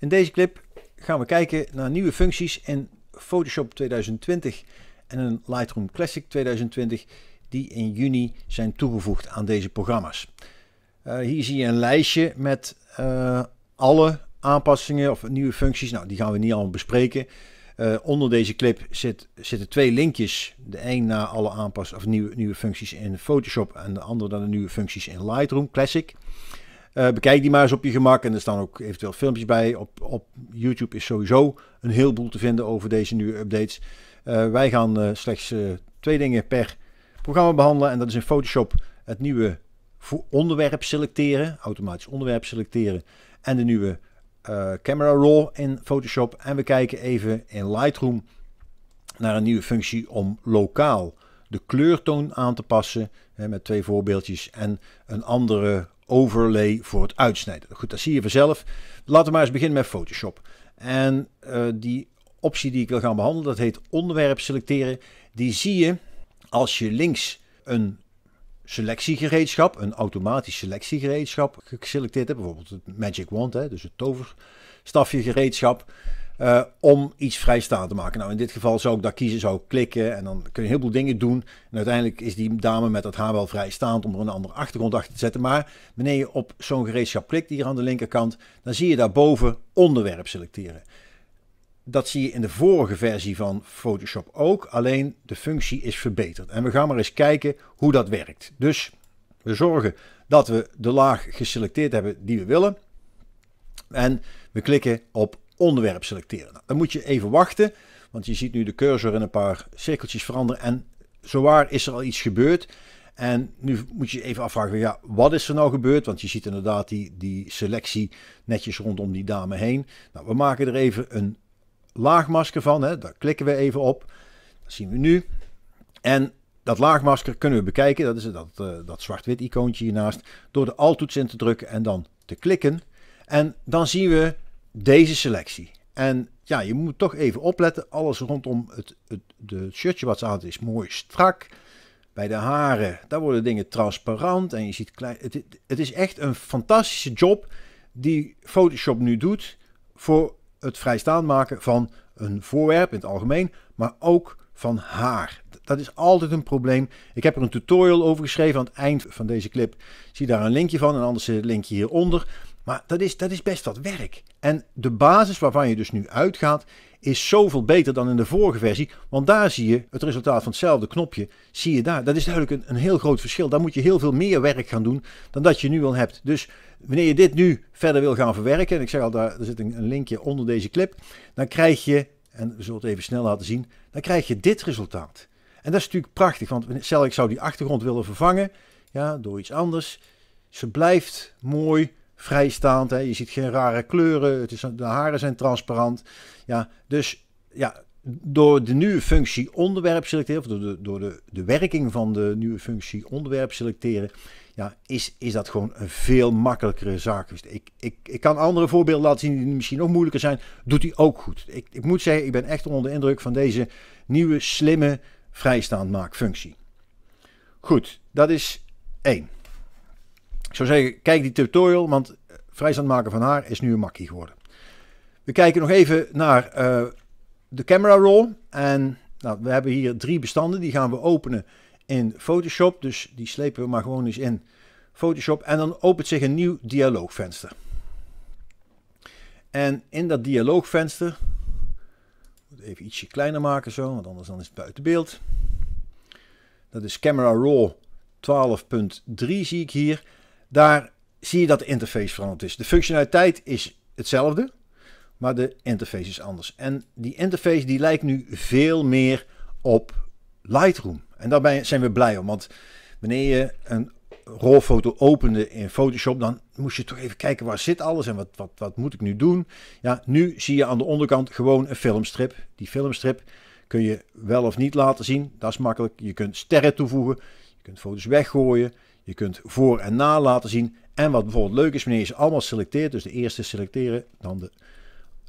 In deze clip gaan we kijken naar nieuwe functies in Photoshop 2020 en een Lightroom Classic 2020 die in juni zijn toegevoegd aan deze programma's. Eh, hier zie je een lijstje met eh, alle aanpassingen of nieuwe functies. Nou, die gaan we niet allemaal bespreken. Eh, onder deze clip zit, zitten twee linkjes. De een naar alle aanpassingen of nieuwe, nieuwe functies in Photoshop en de ander naar de nieuwe functies in Lightroom Classic. Eh, bekijk die maar eens op je gemak. En er staan ook eventueel filmpjes bij. Op, op YouTube is sowieso een heleboel te vinden over deze nieuwe updates. Eh, wij gaan eh, slechts twee dingen per programma behandelen. En dat is in Photoshop het nieuwe onderwerp selecteren. Automatisch onderwerp selecteren. En de nieuwe camera raw in Photoshop. En we kijken even in Lightroom naar een nieuwe functie om lokaal de kleurtoon aan te passen. Hè, met twee voorbeeldjes en een andere overlay voor het uitsnijden. Goed, dat zie je vanzelf. Laten we maar eens beginnen met Photoshop. En eh, die optie die ik wil gaan behandelen, dat heet onderwerp selecteren. Die zie je als je links een selectiegereedschap, een automatisch selectiegereedschap geselecteerd hebt. Bijvoorbeeld het Magic Wand, hè, dus het toverstafje gereedschap. Eh, om iets vrijstaand te maken. Nou, in dit geval zou ik daar kiezen, zou ik klikken en dan kun je een heleboel dingen doen. En uiteindelijk is die dame met dat haar wel vrijstaand om er een andere achtergrond achter te zetten. Maar wanneer je op zo'n gereedschap klikt, hier aan de linkerkant, dan zie je daarboven onderwerp selecteren. Dat zie je in de vorige versie van Photoshop ook, alleen de functie is verbeterd. En we gaan maar eens kijken hoe dat werkt. Dus we zorgen dat we de laag geselecteerd hebben die we willen. En we klikken op onderwerp selecteren. Nou, dan moet je even wachten, want je ziet nu de cursor in een paar cirkeltjes veranderen en zowaar is er al iets gebeurd. En nu moet je even afvragen, ja, wat is er nou gebeurd? Want je ziet inderdaad die, die selectie netjes rondom die dame heen. Nou, we maken er even een laagmasker van, hè. daar klikken we even op. Dat zien we nu. En dat laagmasker kunnen we bekijken, dat is dat, eh, dat zwart-wit icoontje hiernaast, door de alt in te drukken en dan te klikken. En dan zien we deze selectie. En ja, je moet toch even opletten. Alles rondom het, het de shirtje wat ze aan is mooi strak. Bij de haren, daar worden dingen transparant. En je ziet klein. Het, het is echt een fantastische job die Photoshop nu doet. Voor het vrijstaan maken van een voorwerp in het algemeen. Maar ook van haar. Dat is altijd een probleem. Ik heb er een tutorial over geschreven aan het eind van deze clip. Zie daar een linkje van en anders het linkje hieronder. Maar dat is, dat is best wat werk. En de basis waarvan je dus nu uitgaat, is zoveel beter dan in de vorige versie. Want daar zie je het resultaat van hetzelfde knopje. Zie je daar. Dat is duidelijk een, een heel groot verschil. Daar moet je heel veel meer werk gaan doen dan dat je nu al hebt. Dus wanneer je dit nu verder wil gaan verwerken. En ik zeg al, daar er zit een, een linkje onder deze clip. Dan krijg je, en we zullen het even snel laten zien. Dan krijg je dit resultaat. En dat is natuurlijk prachtig. Want stel ik zou die achtergrond willen vervangen. Ja, door iets anders. Ze blijft mooi vrijstaand. Hè. Je ziet geen rare kleuren. Het is, de haren zijn transparant. Ja, dus ja, door de nieuwe functie onderwerp selecteren, of door, de, door de, de werking van de nieuwe functie onderwerp selecteren, ja, is, is dat gewoon een veel makkelijkere zaak. Dus ik, ik, ik kan andere voorbeelden laten zien die misschien nog moeilijker zijn. Doet hij ook goed. Ik, ik moet zeggen, ik ben echt onder de indruk van deze nieuwe slimme vrijstaand maakfunctie. Goed, dat is één. Ik zou zeggen, kijk die tutorial, want eh, vrijstand maken van haar is nu een makkie geworden. We kijken nog even naar eh, de camera roll. En nou, we hebben hier drie bestanden, die gaan we openen in Photoshop. Dus die slepen we maar gewoon eens in Photoshop. En dan opent zich een nieuw dialoogvenster. En in dat dialoogvenster, moet even ietsje kleiner maken zo, want anders dan is het buiten beeld. Dat is camera roll 12.3 zie ik hier. Daar zie je dat de interface veranderd is. De functionaliteit is hetzelfde, maar de interface is anders. En die interface die lijkt nu veel meer op Lightroom. En daarbij zijn we blij om, want wanneer je een rolfoto opende in Photoshop, dan moest je toch even kijken waar zit alles en wat, wat, wat moet ik nu doen. Ja, nu zie je aan de onderkant gewoon een filmstrip. Die filmstrip kun je wel of niet laten zien, dat is makkelijk. Je kunt sterren toevoegen, je kunt foto's weggooien, je kunt voor en na laten zien. En wat bijvoorbeeld leuk is, wanneer je ze allemaal selecteert, dus de eerste selecteren, dan de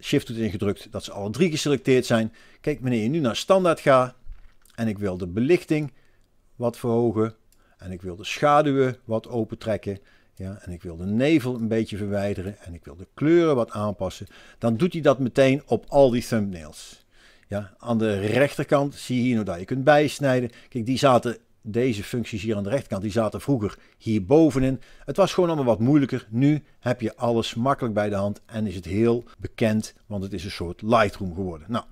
shift doet ingedrukt, dat ze alle drie geselecteerd zijn. Kijk, wanneer je nu naar standaard gaat en ik wil de belichting wat verhogen en ik wil de schaduwen wat opentrekken ja, en ik wil de nevel een beetje verwijderen en ik wil de kleuren wat aanpassen, dan doet hij dat meteen op al die thumbnails. Ja, aan de rechterkant zie je hier nog dat je kunt bijsnijden. Kijk, die zaten deze functies hier aan de rechterkant, die zaten vroeger hier bovenin. Het was gewoon allemaal wat moeilijker. Nu heb je alles makkelijk bij de hand en is het heel bekend, want het is een soort Lightroom geworden. Nou,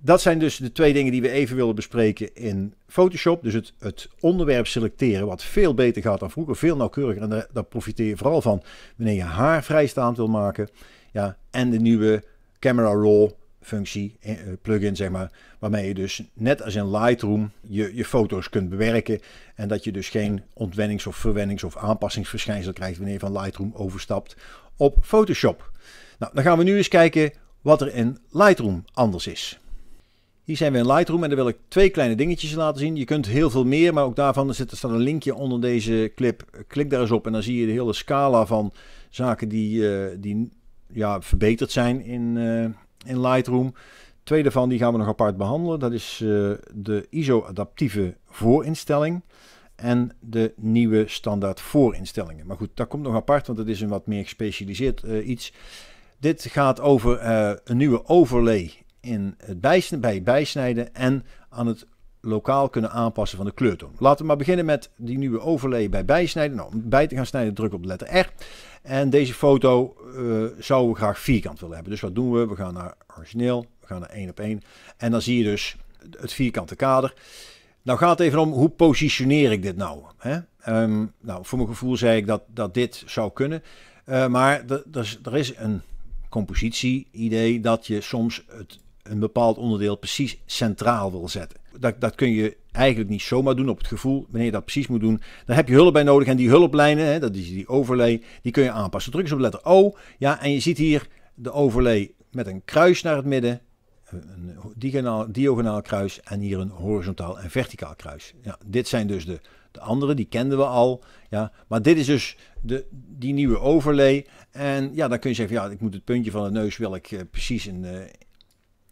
dat zijn dus de twee dingen die we even willen bespreken in Photoshop. Dus het, het onderwerp selecteren, wat veel beter gaat dan vroeger, veel nauwkeuriger. En daar, profiteer je vooral van wanneer je haar vrijstaand wil maken. Ja, en de nieuwe camera roll functie, eh, eh, plugin zeg maar, waarmee je dus net als in Lightroom je, je foto's kunt bewerken en dat je dus geen ontwennings- of verwennings- of aanpassingsverschijnsel krijgt wanneer je van Lightroom overstapt op Photoshop. Nou, dan gaan we nu eens kijken wat er in Lightroom anders is. Hier zijn we in Lightroom en daar wil ik twee kleine dingetjes laten zien. Je kunt heel veel meer, maar ook daarvan zit, er staat een linkje onder deze clip. Klik daar eens op en dan zie je de hele scala van zaken die, eh, die ja, verbeterd zijn in, in Lightroom. Tweede daarvan die gaan we nog apart behandelen. Dat is eh, de ISO-adaptieve voorinstelling en de nieuwe standaard voorinstellingen. Maar goed, dat komt nog apart, want het is een wat meer gespecialiseerd eh, iets. Dit gaat over eh, een nieuwe overlay in het bijsnijden, bij bijsnijden en aan het lokaal kunnen aanpassen van de kleurtoon. Laten we maar beginnen met die nieuwe overlay bij bijsnijden. Nou, om bij te gaan snijden druk op de letter R. En deze foto uh, eh, zouden we graag vierkant willen hebben. Dus wat doen we? We gaan naar origineel, we gaan naar 1 op 1. En dan zie je dus het vierkante kader. Nou gaat het even om, hoe positioneer ik dit nou? Hè? Ehm, nou, voor mijn gevoel zei ik dat, dat dit zou kunnen. Eh, maar dus er is een compositie-idee dat je soms het een bepaald onderdeel precies centraal wil zetten. Dat, dat kun je eigenlijk niet zomaar doen op het gevoel, wanneer je dat precies moet doen. Daar heb je hulp bij nodig en die hulplijnen, hè, dat is die overlay, die kun je aanpassen. Druk eens op letter O, ja, en je ziet hier de overlay met een kruis naar het midden, een diagonaal, diagonaal kruis en hier een horizontaal en verticaal kruis. Ja, dit zijn dus de, de andere, die kenden we al. Ja, maar dit is dus de, die nieuwe overlay. En ja, dan kun je zeggen, ja, ik moet het puntje van de neus wil ik eh, precies in,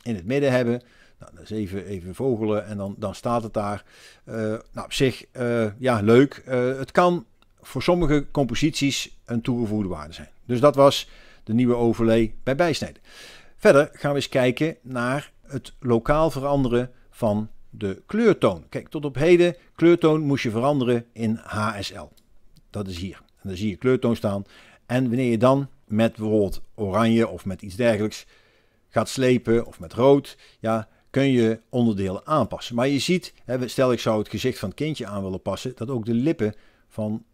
in het midden hebben. Nou, even, even vogelen en dan, dan staat het daar. Eh, nou, op zich, eh, ja, leuk. Eh, het kan voor sommige composities een toegevoegde waarde zijn. Dus dat was de nieuwe overlay bij bijsnijden. Verder gaan we eens kijken naar het lokaal veranderen van de kleurtoon. Kijk, tot op heden, kleurtoon moest je veranderen in HSL. Dat is hier. En dan zie je kleurtoon staan. En wanneer je dan met bijvoorbeeld oranje of met iets dergelijks gaat slepen of met rood, ja, kun je onderdelen aanpassen. Maar je ziet, hè, stel ik zou het gezicht van het kindje aan willen passen, dat ook de lippen van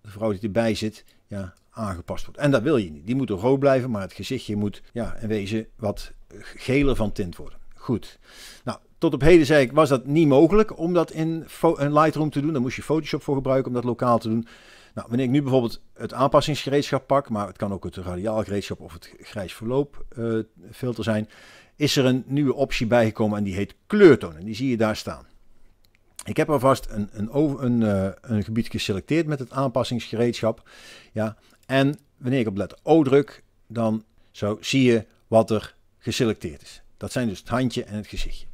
de vrouw die erbij zit, ja, aangepast wordt. En dat wil je niet. Die moeten rood blijven, maar het gezichtje moet ja, in wezen wat geler van tint worden. Goed. Nou, tot op heden zei ik, was dat niet mogelijk om dat in, een Lightroom te doen. Dan moest je Photoshop voor gebruiken om dat lokaal te doen. Nou, wanneer ik nu bijvoorbeeld het aanpassingsgereedschap pak, maar het kan ook het radiaal gereedschap of het grijs verloop eh, filter zijn, is er een nieuwe optie bijgekomen en die heet kleurtonen. Die zie je daar staan. Ik heb alvast een, een, een, eh, een gebied geselecteerd met het aanpassingsgereedschap. Ja, en wanneer ik op letter O druk, dan zo zie je wat er geselecteerd is. Dat zijn dus het handje en het gezichtje.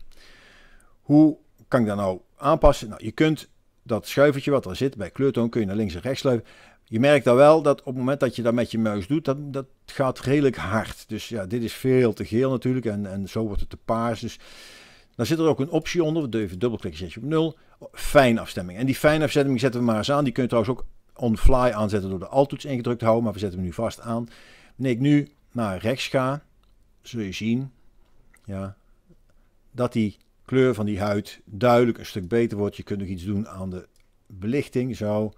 Hoe kan ik dat nou aanpassen? Nou, je kunt dat schuifertje wat er zit bij kleurtoon kun je naar links en rechts sluiten. Je merkt dan wel dat op het moment dat je dat met je muis doet, dat, dat gaat redelijk hard. Dus ja, dit is veel te geel natuurlijk en, en zo wordt het te paars. Dus dan zit er ook een optie onder, We even dubbelklikken, zet je op 0. Fijnafstemming. En die fijnafstemming zetten we maar eens aan. Die kun je trouwens ook on fly aanzetten door de alt ingedrukt te houden, maar we zetten hem nu vast aan. Wanneer ik nu naar rechts ga, zul je zien ja, dat die kleur van die huid duidelijk een stuk beter wordt. Je kunt nog iets doen aan de belichting, zo.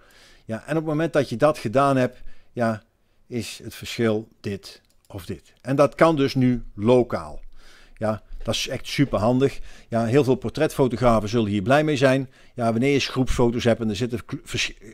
Ja, en op het moment dat je dat gedaan hebt, ja, is het verschil dit of dit. En dat kan dus nu lokaal. Ja, dat is echt super handig. Ja, heel veel portretfotografen zullen hier blij mee zijn. Ja, wanneer je groepsfoto's hebt en er zitten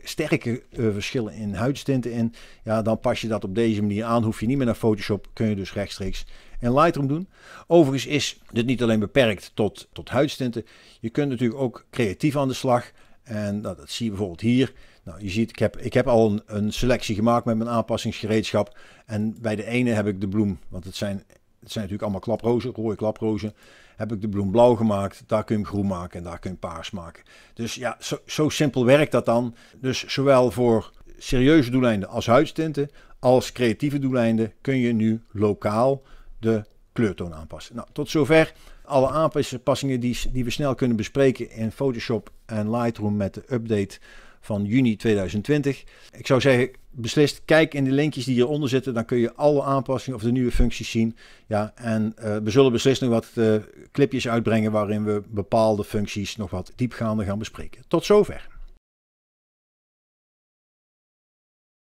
sterke eh, verschillen in huidstinten in, ja, dan pas je dat op deze manier aan. Hoef je niet meer naar Photoshop, kun je dus rechtstreeks in Lightroom doen. Overigens is dit niet alleen beperkt tot, tot huidstinten. Je kunt natuurlijk ook creatief aan de slag. En nou, dat zie je bijvoorbeeld hier. Nou, je ziet, ik heb, ik heb al een, een, selectie gemaakt met mijn aanpassingsgereedschap. En bij de ene heb ik de bloem, want het zijn het zijn natuurlijk allemaal klaprozen, rode klaprozen. Heb ik de bloem blauw gemaakt, daar kun je hem groen maken en daar kun je paars maken. Dus ja, zo, zo simpel werkt dat dan. Dus zowel voor serieuze doeleinden als huidstinten, als creatieve doeleinden kun je nu lokaal de kleurtoon aanpassen. Nou, tot zover alle aanpassingen die, die we snel kunnen bespreken in Photoshop en Lightroom met de update van juni 2020. Ik zou zeggen, beslist kijk in de linkjes die hieronder zitten. Dan kun je alle aanpassingen of de nieuwe functies zien. Ja, en eh, we zullen beslist nog wat eh, clipjes uitbrengen waarin we bepaalde functies nog wat diepgaander gaan bespreken. Tot zover.